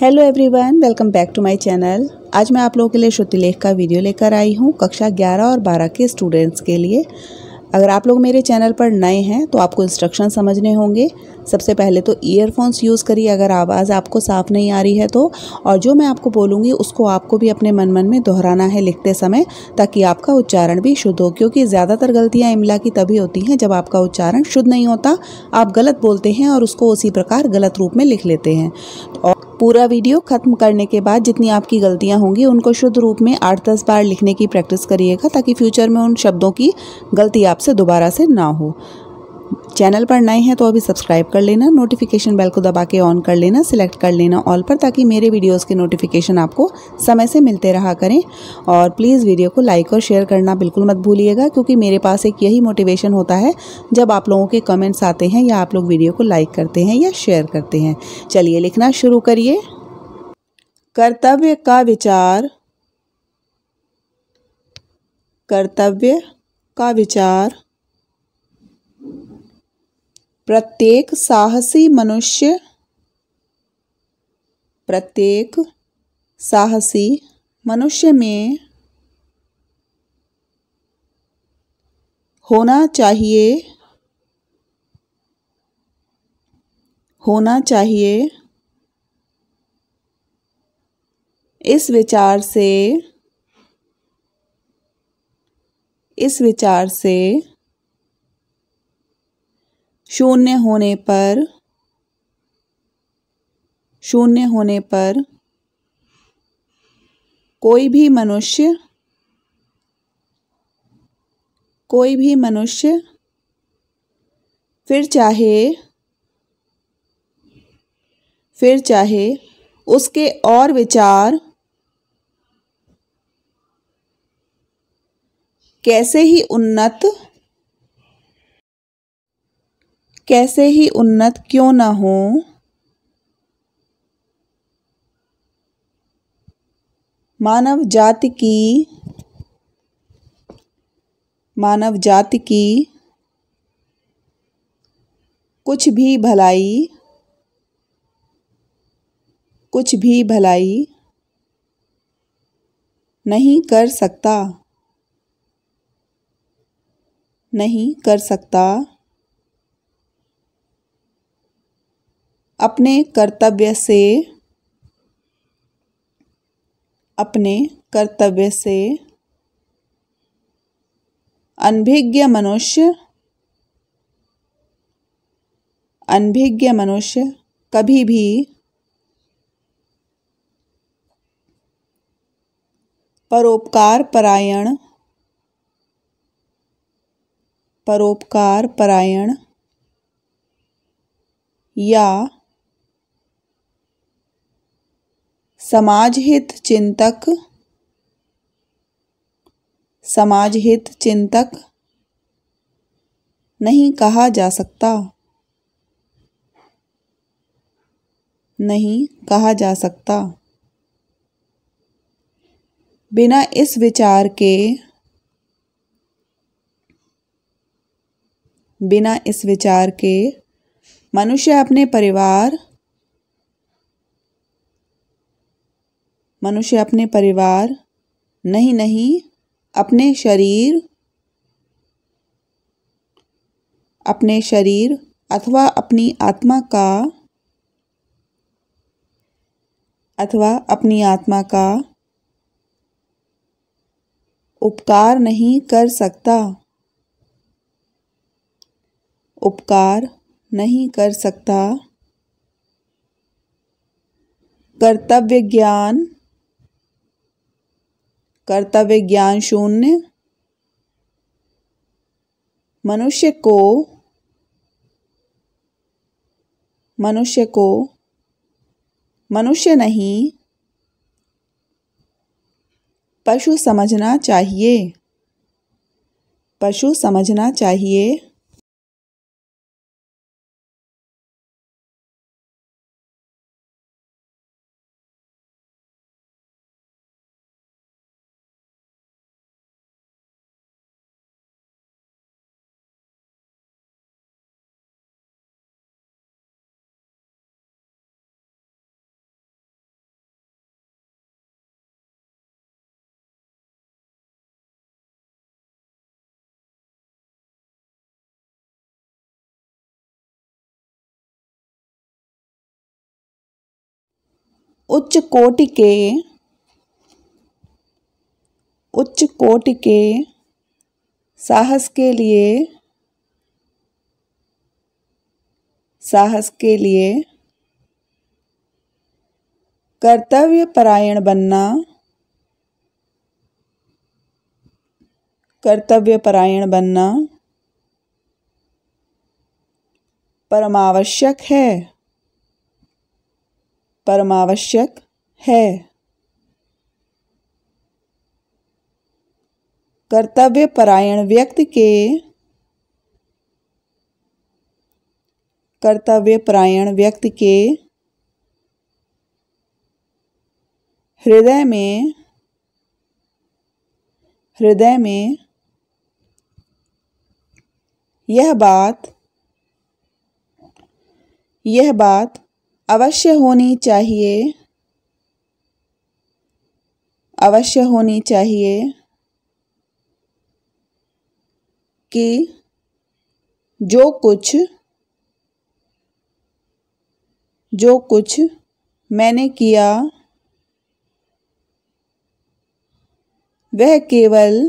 hello everyone welcome back to my channel आज मैं आप लोगों के लिए श्रुति लेख का वीडियो लेकर आई हूँ कक्षा 11 और 12 के स्टूडेंट्स के लिए अगर आप लोग मेरे चैनल पर नए हैं तो आपको इंस्ट्रक्शन समझने होंगे सबसे पहले तो ईयरफोन्स यूज़ करिए अगर आवाज़ आपको साफ़ नहीं आ रही है तो और जो मैं आपको बोलूँगी उसको आपको भी अपने मन मन में दोहराना है लिखते समय ताकि आपका उच्चारण भी शुद्ध हो क्योंकि ज़्यादातर गलतियाँ इमला की तभी होती हैं जब आपका उच्चारण शुद्ध नहीं होता आप गलत बोलते हैं और उसको उसी प्रकार गलत रूप में लिख लेते हैं और पूरा वीडियो ख़त्म करने के बाद जितनी आपकी गलतियाँ होंगी उनको शुद्ध रूप में आठ दस बार लिखने की प्रैक्टिस करिएगा ताकि फ्यूचर में उन शब्दों की गलती आपसे दोबारा से ना हो चैनल पर नए हैं तो अभी सब्सक्राइब कर लेना नोटिफिकेशन बेल को दबा के ऑन कर लेना सिलेक्ट कर लेना ऑल पर ताकि मेरे वीडियोस के नोटिफिकेशन आपको समय से मिलते रहा करें और प्लीज़ वीडियो को लाइक और शेयर करना बिल्कुल मत भूलिएगा क्योंकि मेरे पास एक यही मोटिवेशन होता है जब आप लोगों के कमेंट्स आते हैं या आप लोग वीडियो को लाइक करते हैं या शेयर करते हैं चलिए लिखना शुरू करिए कर्तव्य का विचार कर्तव्य का विचार प्रत्येक साहसी मनुष्य प्रत्येक साहसी मनुष्य में होना चाहिए होना चाहिए इस विचार से इस विचार से शून्य होने पर शून्य होने पर कोई भी मनुष्य कोई भी मनुष्य फिर चाहे फिर चाहे उसके और विचार कैसे ही उन्नत कैसे ही उन्नत क्यों ना हो मानव जाति की मानव जाति की कुछ भी भलाई कुछ भी भलाई नहीं कर सकता नहीं कर सकता अपने कर्तव्य से अपने कर्तव्य से अनभिज्ञ मनुष्य अनभिज्ञ मनुष्य कभी भी परोपकार परायण परोपकार परायण या समाज हित चिंतक समाज हित चिंतक नहीं कहा जा सकता नहीं कहा जा सकता बिना इस विचार के बिना इस विचार के मनुष्य अपने परिवार मनुष्य अपने परिवार नहीं नहीं अपने शरीर अपने शरीर अथवा अपनी आत्मा का अथवा अपनी आत्मा का उपकार नहीं कर सकता उपकार नहीं कर सकता कर्तव्य ज्ञान कर्तव्य ज्ञान शून्य मनुष्य को मनुष्य को मनुष्य नहीं पशु समझना चाहिए पशु समझना चाहिए उच्च कोटि के उच्च कोटि के साहस के लिए साहस के लिए कर्तव्य परायण बनना कर्तव्य परायण बनना परमावश्यक है परमावश्यक है कर्तव्य परायण व्यक्ति के कर्तव्य परायण व्यक्ति के हृदय में हृदय में यह बात यह बात अवश्य होनी चाहिए अवश्य होनी चाहिए कि जो कुछ जो कुछ मैंने किया वह केवल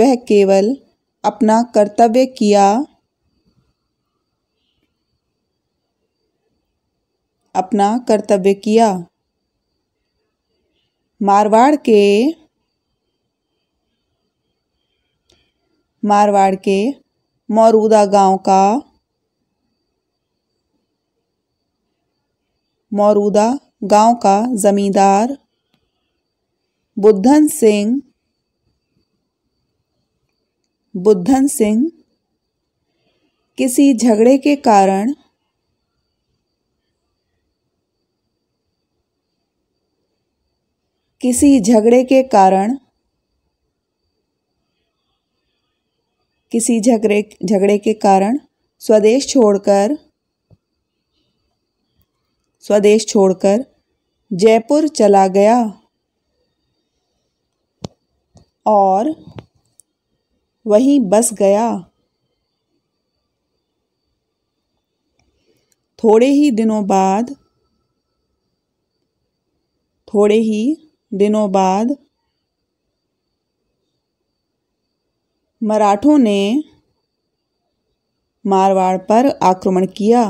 वह केवल अपना कर्तव्य किया अपना कर्तव्य किया मारवाड़ के मारवाड़ के मौरूदा गांव का मौरूदा गांव का जमींदार बुद्धन सिंह बुद्धन सिंह किसी झगड़े के कारण किसी झगड़े के कारण किसी झगड़े झगड़े के कारण स्वदेश छोड़कर स्वदेश छोड़कर जयपुर चला गया और वहीं बस गया थोड़े ही दिनों बाद थोड़े ही दिनों बाद मराठों ने मारवाड़ पर आक्रमण किया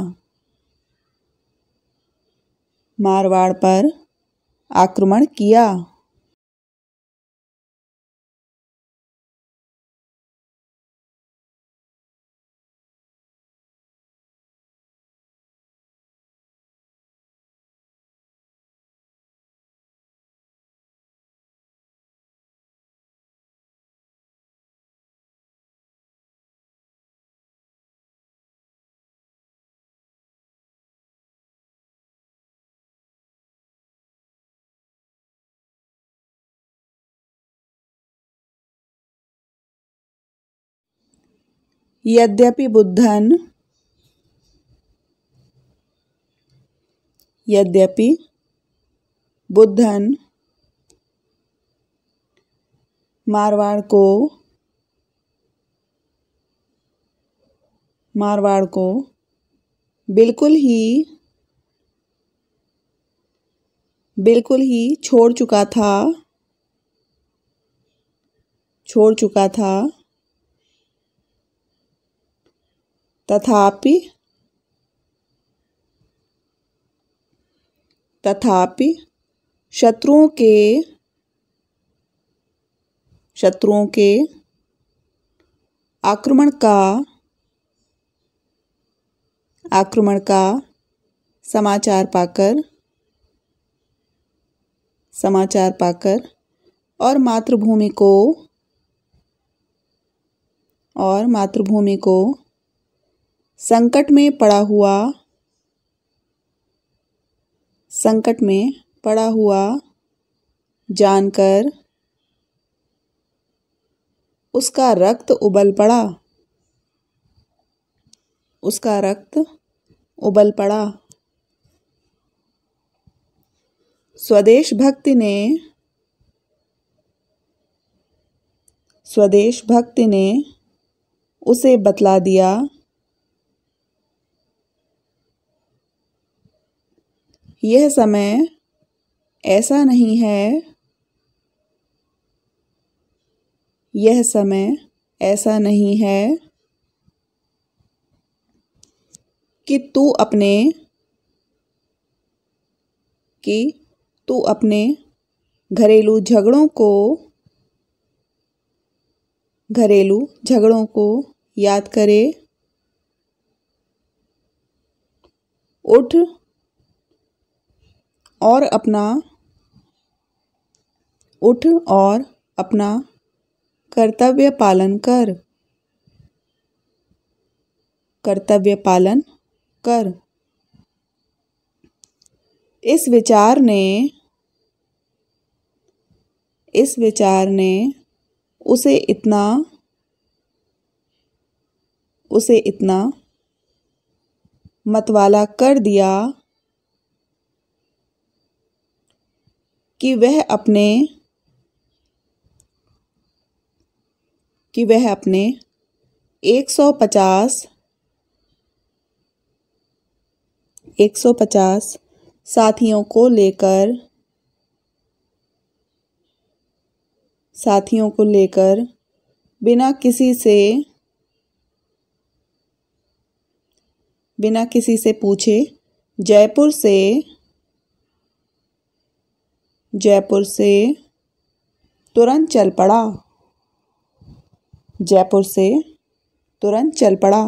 मारवाड़ पर आक्रमण किया यद्यपि बुद्धन यद्यपि बुद्धन मारवाड़ को मारवाड़ को बिल्कुल ही बिल्कुल ही छोड़ चुका था छोड़ चुका था तथापि तथापि शत्रुओं के शत्रुओं के आक्रमण का आक्रमण का समाचार पाकर समाचार पाकर और मातृभूमि को और मातृभूमि को संकट में पड़ा हुआ संकट में पड़ा हुआ जानकर उसका रक्त उबल पड़ा उसका रक्त उबल पड़ा स्वदेश भक्ति ने स्वदेश भक्ति ने उसे बतला दिया यह समय ऐसा नहीं है यह समय ऐसा नहीं है कि तू अपने कि तू अपने घरेलू झगड़ों को घरेलू झगड़ों को याद करे उठ और अपना उठ और अपना कर्तव्य पालन कर कर्तव्य पालन कर इस विचार ने इस विचार ने उसे इतना उसे इतना मतवाला कर दिया कि वह अपने कि वह अपने 150 150 साथियों को लेकर साथियों को लेकर बिना किसी से बिना किसी से पूछे जयपुर से जयपुर से तुरंत चल पड़ा जयपुर से तुरंत चल पड़ा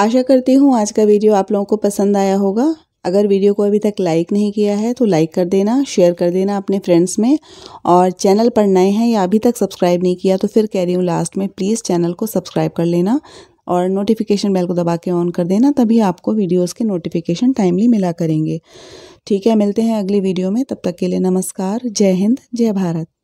आशा करती हूँ आज का वीडियो आप लोगों को पसंद आया होगा अगर वीडियो को अभी तक लाइक नहीं किया है तो लाइक कर देना शेयर कर देना अपने फ्रेंड्स में और चैनल पर नए हैं या अभी तक सब्सक्राइब नहीं किया तो फिर कह रही हूँ लास्ट में प्लीज़ चैनल को सब्सक्राइब कर लेना और नोटिफिकेशन बेल को दबा के ऑन कर देना तभी आपको वीडियोस के नोटिफिकेशन टाइमली मिला करेंगे ठीक है मिलते हैं अगली वीडियो में तब तक के लिए नमस्कार जय हिंद जय भारत